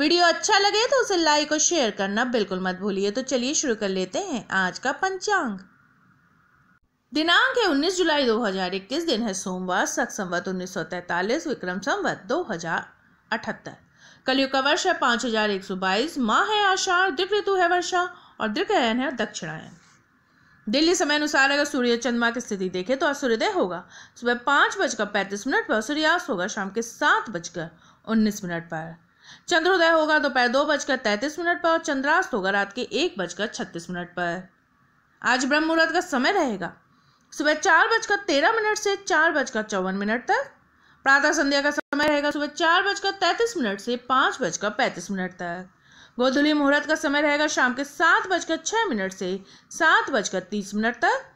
video अच्छा लगे तो उसे लाइक और शेयर करना बिल्कुल मत भूलिए तो चलिए शुरू कर लेते हैं आज का पंचांग दिनांक है 19 जुलाई 2021 दिन है सोमवार सख संवत उन्नीस विक्रम संवत दो कलयुग का वर्ष है पांच हजार एक सौ बाईस माह है आषाढ़ दिव्य ऋतु है वर्षा और दीर्घायन है दक्षिणायन दिल्ली समय अनुसार अगर सूर्य चंद्रमा की स्थिति देखे तो आज सूर्योदय होगा सुबह पांच बजकर पैंतीस मिनट पर सूर्यास्त होगा शाम के सात बजकर उन्नीस मिनट पर चंद्रोदय होगा दोपहर दो बजकर तैंतीस मिनट पर और चंद्रास्त होगा रात के एक बजकर छत्तीस मिनट पर आज ब्रह्म मुहूर्त का समय रहेगा सुबह चार बजकर तेरह मिनट से चार बजकर चौवन मिनट तक प्रातः संध्या का समय रहेगा सुबह चार बजकर तैतीस मिनट से पाँच बजकर पैंतीस मिनट तक गोधुली मुहूर्त का समय रहेगा शाम के सात बजकर छः मिनट से सात बजकर तीस मिनट तक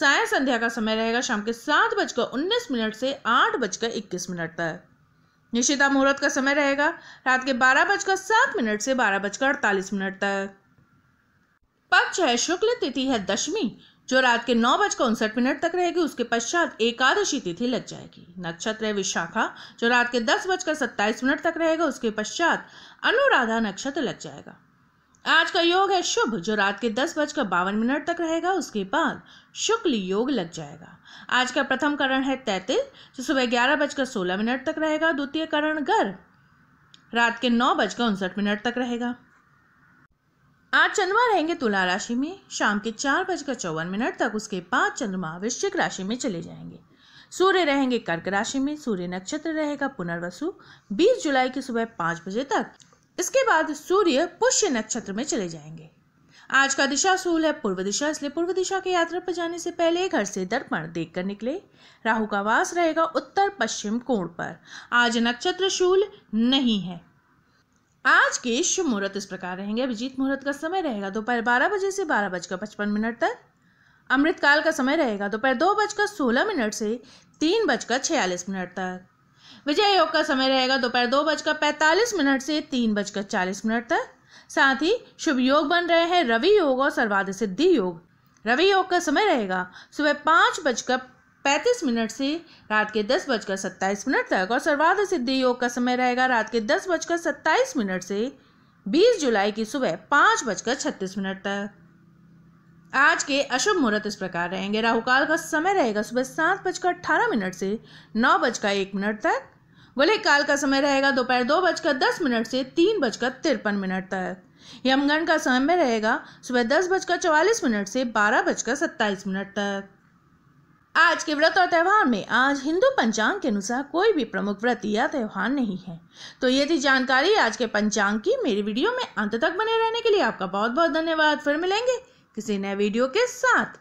साय संध्या का समय रहेगा शाम के सात बजकर उन्नीस मिनट से आठ बजकर इक्कीस मिनट तक निशिता मुहूर्त का समय रहेगा रात के बारह बजकर सात मिनट से बारह बजकर अड़तालीस मिनट तक पक्ष है शुक्ल तिथि है दशमी जो रात के नौ बजकर उनसठ मिनट तक रहेगी उसके पश्चात एकादशी तिथि लग जाएगी नक्षत्र है विशाखा जो रात के दस बजकर सत्ताईस मिनट तक रहेगा उसके पश्चात अनुराधा नक्षत्र लग जाएगा आज का योग है शुभ जो रात के दस बजकर बावन मिनट तक रहेगा उसके बाद शुक्ल योग लग जाएगा आज का प्रथम करण है तैतिल जो सुबह ग्यारह बजकर सोलह मिनट तक रहेगा द्वितीय करण गर रात के नौ बजकर उनसठ मिनट तक रहेगा आज चंद्रमा रहेंगे तुला राशि में शाम के चार बजकर चौवन मिनट तक उसके बाद चंद्रमा वृश्चिक राशि में चले जाएंगे सूर्य रहेंगे कर्क राशि में सूर्य नक्षत्र रहेगा पुनर्वसु 20 जुलाई की सुबह पाँच बजे तक इसके बाद सूर्य पुष्य नक्षत्र में चले जाएंगे आज का दिशा सूल है पूर्व दिशा इसलिए पूर्व दिशा के यात्रा पर जाने से पहले घर से दर्पण देख कर निकले राहु का वास रहेगा उत्तर पश्चिम कोण पर आज नक्षत्र शूल नहीं है आज के शुभ मुहूर्त इस प्रकार रहेंगे अभिजीत मुहूर्त का समय रहेगा दोपहर बारह बजे से बारह बजकर पचपन मिनट तक अमृतकाल का समय रहेगा दोपहर दो बजकर सोलह मिनट से तीन बजकर छियालीस मिनट तक विजय योग का समय रहेगा दोपहर दो, दो बजकर पैंतालीस मिनट से तीन बजकर चालीस मिनट तक साथ ही शुभ योग बन रहे हैं रवि योग और सर्वाध सिद्धि योग रवि योग का समय रहेगा सुबह पाँच बजकर पैंतीस मिनट से रात के दस बजकर सत्ताईस मिनट तक और सर्वाध सिद्धि योग का समय रहेगा रात के दस बजकर सत्ताईस मिनट से बीस जुलाई की सुबह पाँच बजकर छत्तीस मिनट तक आज के अशुभ मुहूर्त इस प्रकार रहेंगे राहुकाल का समय रहेगा सुबह सात बजकर अट्ठारह मिनट से नौ बजकर एक मिनट तक गोले काल का समय रहेगा दोपहर दो, बजकर दस मिनट से तीन बजकर तिरपन मिनट तक यमगण का समय रहेगा सुबह दस बजकर चौवालीस मिनट से बारह बजकर सत्ताईस मिनट तक आज के व्रत और त्यौहार में आज हिंदू पंचांग के अनुसार कोई भी प्रमुख व्रत या त्यौहार नहीं है तो ये थी जानकारी आज के पंचांग की मेरी वीडियो में अंत तक बने रहने के लिए आपका बहुत बहुत धन्यवाद फिर मिलेंगे किसी नए वीडियो के साथ